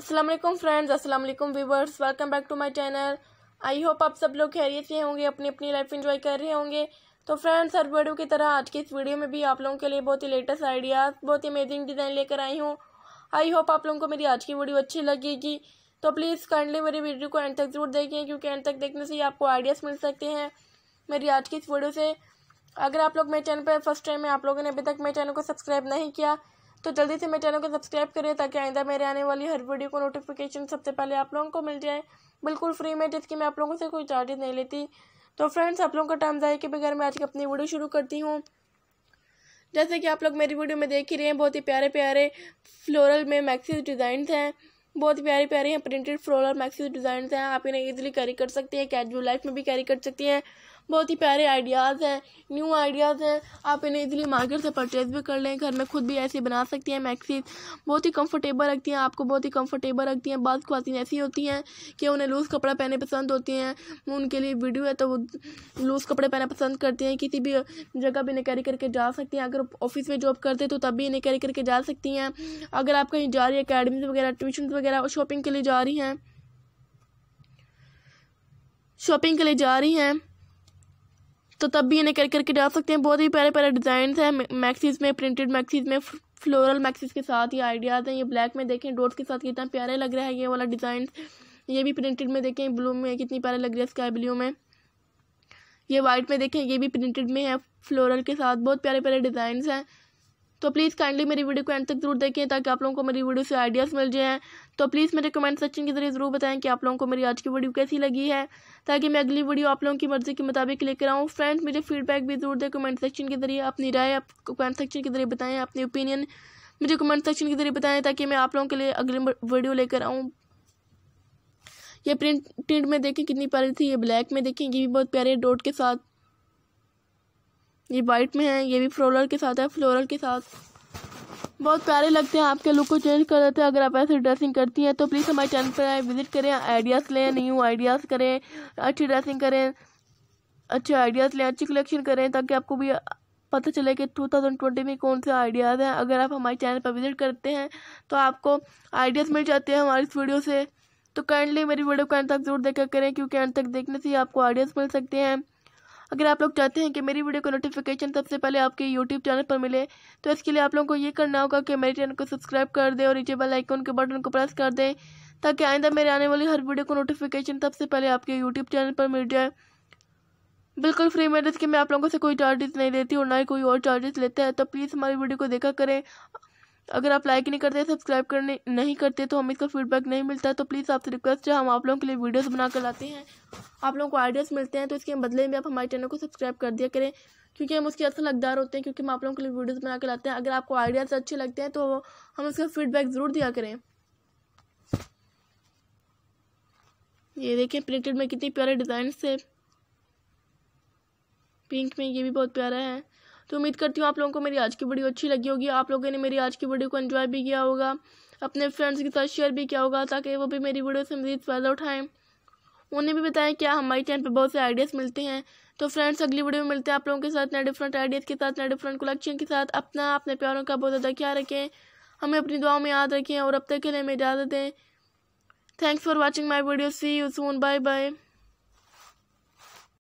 अस्सलाम वालेकुम फ्रेंड्स अस्सलाम वालेकुम viewers welcome back to my channel I hope आप सब लोग खैरियत से होंगे अपनी अपनी लाइफ एंजॉय कर रहे होंगे तो फ्रेंड्स हर वीडियो की तरह आज की इस वीडियो में भी आप लोगों के लिए बहुत ही लेटेस्ट आइडियाज़ बहुत ही अमेजिंग डिज़ाइन लेकर आई हूँ आई होप आप लोगों को मेरी आज की वीडियो अच्छी लगेगी तो प्लीज़ काइंडली मेरी वीडियो को एंड तक जरूर देखें क्योंकि एंड तक देखने से ही आपको आइडियाज़ मिल सकते हैं मेरी आज की इस वीडियो से अगर आप लोग मेरे चैनल पर फर्स्ट टाइम है आप लोगों ने अभी तक मेरे चैनल को सब्सक्राइब नहीं किया तो जल्दी से मेरे चैनल को सब्सक्राइब करें ताकि आइंदा मेरे आने वाली हर वीडियो को नोटिफिकेशन सबसे पहले आप लोगों को मिल जाए बिल्कुल फ्री में जिसकी मैं आप लोगों से कोई चार्जेस नहीं लेती तो फ्रेंड्स आप लोगों का टाइम जाए के बगैर मैं आज की अपनी वीडियो शुरू करती हूँ जैसे कि आप लोग मेरी वीडियो में देख ही रहे हैं बहुत ही प्यारे प्यारे फ्लोरल में मैक्सिस डिज़ाइन हैं बहुत ही प्यारे प्यारे हैं प्रिंटेड फ्लोरल मैक्सिस डिज़ाइन हैं आप इन्हें ईजिली कैरी कर सकती हैं कैजुअल लाइफ में भी कैरी कर सकती हैं बहुत ही प्यारे आइडियाज़ हैं न्यू आइडियाज़ हैं आप इन्हें इजीली मार्केट से परचेज भी कर लें घर में खुद भी ऐसे बना सकती हैं मैक्सीज बहुत ही कंफर्टेबल रखती हैं आपको बहुत ही कंफर्टेबल रखती हैं बाद खुवान ऐसी होती हैं कि उन्हें लूज़ कपड़ा पहने पसंद होती हैं उनके लिए वीडियो है तो वो लूज़ कपड़े पहना पसंद करती हैं किसी भी जगह भी इन्हें कैरी करके जा सकती हैं अगर ऑफिस में जॉब करते तो तब भी इन्हें कैरी करके जा सकती हैं अगर आप कहीं जा रही है अकेडमी वगैरह ट्यूशन वगैरह शॉपिंग के लिए जा रही हैं शॉपिंग के लिए जा रही हैं तो तब भी इन्हें कर करके डाल सकते हैं बहुत ही प्यारे प्यारे डिज़ाइन हैं मैक्सीज में प्रिंटेड मैक्सीज में फ्लोरल मैक्सीज के साथ ये आइडियाज़ हैं ये ब्लैक में देखें डोर्स के साथ कितना प्यारे लग रहा है ये वाला डिज़ाइन ये भी प्रिंटेड में देखें ब्लू में कितनी प्यारे लग रही है स्काई ब्लू में ये वाइट में देखें ये भी प्रिंटेड में है फ्लोरल के साथ बहुत प्यारे प्यारे डिज़ाइंस हैं तो प्लीज़ काइंडली मेरी वीडियो को एंड तक जरूर देखें ताकि आप लोगों को मेरी वीडियो से आइडियाज़ मिल जाएँ तो प्लीज़ मेरे कमेंट सेक्शन के जरिए ज़रूर बताएं कि आप लोगों को मेरी आज की वीडियो कैसी लगी है ताकि मैं अगली वीडियो आप लोगों की मर्ज़ी के मुताबिक लेकर आऊँ फ्रेंड्स मुझे फीडबैक भी जरूर दें कमेंट सेक्शन के जरिए अपनी राय आप कमेंट सेक्शन के जरिए बताएँ अपनी ओपिनियन मुझे कमेंट सेक्शन के जरिए बताएँ ताकि मैं आप लोगों के लिए अगली वीडियो लेकर आऊँ ये प्रिंट प्रिंट में देखें कितनी प्यारी थी ये ब्लैक में देखें ये भी बहुत प्यारे डॉट के साथ ये वाइट में है ये भी फ्लोरल के साथ है फ्लोरल के साथ बहुत प्यारे लगते हैं आपके लुक को चेंज कर देते हैं अगर आप ऐसे ड्रेसिंग करती हैं तो प्लीज़ हमारे चैनल पर आए विजिट करें आइडियाज़ लें न्यू आइडियाज़ करें अच्छी ड्रेसिंग करें अच्छे आइडियाज़ लें अच्छी कलेक्शन करें ताकि आपको भी पता चले कि 2020 में कौन से आइडियाज़ हैं अगर आप हमारे चैनल पर विज़िट करते हैं तो आपको आइडियाज़ मिल जाते हैं हमारी इस वीडियो से तो काइंडली मेरी वीडियो को एंड तक जरूर देखा करें क्योंकि एंड तक देखने से ही आपको आइडियाज़ मिल सकते हैं अगर आप लोग चाहते हैं कि मेरी वीडियो का नोटिफिकेशन सबसे पहले आपके यूट्यूब चैनल पर मिले तो इसके लिए आप लोगों को ये करना होगा कि मेरे चैनल को सब्सक्राइब कर दें और नीचे बेल आइकन के बटन को प्रेस कर दें ताकि आइंदा मेरे आने वाली हर वीडियो को नोटिफिकेशन सबसे पहले आपके यूट्यूब चैनल पर मिल जाए बिल्कुल फ्री में जिसके मैं आप लोगों से कोई चार्जेस नहीं लेती और ना ही कोई और चार्जेस लेता है तो प्लीज़ हमारी वीडियो को देखा करें अगर आप लाइक नहीं करते सब्सक्राइब करने नहीं करते तो हमें इसका फीडबैक नहीं मिलता तो प्लीज़ आपसे रिक्वेस्ट है हम आप लोगों के लिए वीडियोस बना कर लाते हैं आप लोगों को आइडियाज़ मिलते हैं तो इसके बदले में आप हमारे चैनल को सब्सक्राइब कर दिया करें क्योंकि हम उसके असर हकदार होते हैं क्योंकि हम आप लोगों के लिए वीडियोज़ बना कर लाते हैं अगर आपको आइडियाज़ अच्छे लगते हैं तो हम उसका फीडबैक ज़रूर दिया करें ये देखें प्रिंटेड में कितनी प्यारे डिज़ाइन से पिंक में ये भी बहुत प्यारा है तो उम्मीद करती हूँ आप लोगों को मेरी आज की वीडियो अच्छी लगी होगी आप लोगों ने मेरी आज की वीडियो को एंजॉय भी किया होगा अपने फ्रेंड्स के साथ शेयर भी किया होगा ताकि वो भी मेरी वीडियो से मजीद फ़ायदा उठाएं उन्हें भी बताएं क्या हमारे चैनल पर बहुत से आइडियाज़ मिलते हैं तो फ्रेंड्स अगली वीडियो में मिलते हैं आप लोगों के साथ नए डिफरेंट आइडियाज़ के साथ नए डिफरेंट कलेक्शन के साथ अपना अपने प्यारों का बहुत ज़्यादा ख्याल रखें हमें अपनी दुआओं में याद रखें और अब तक के लिए हमें इजाज़त दें thanks for watching my video see you soon bye bye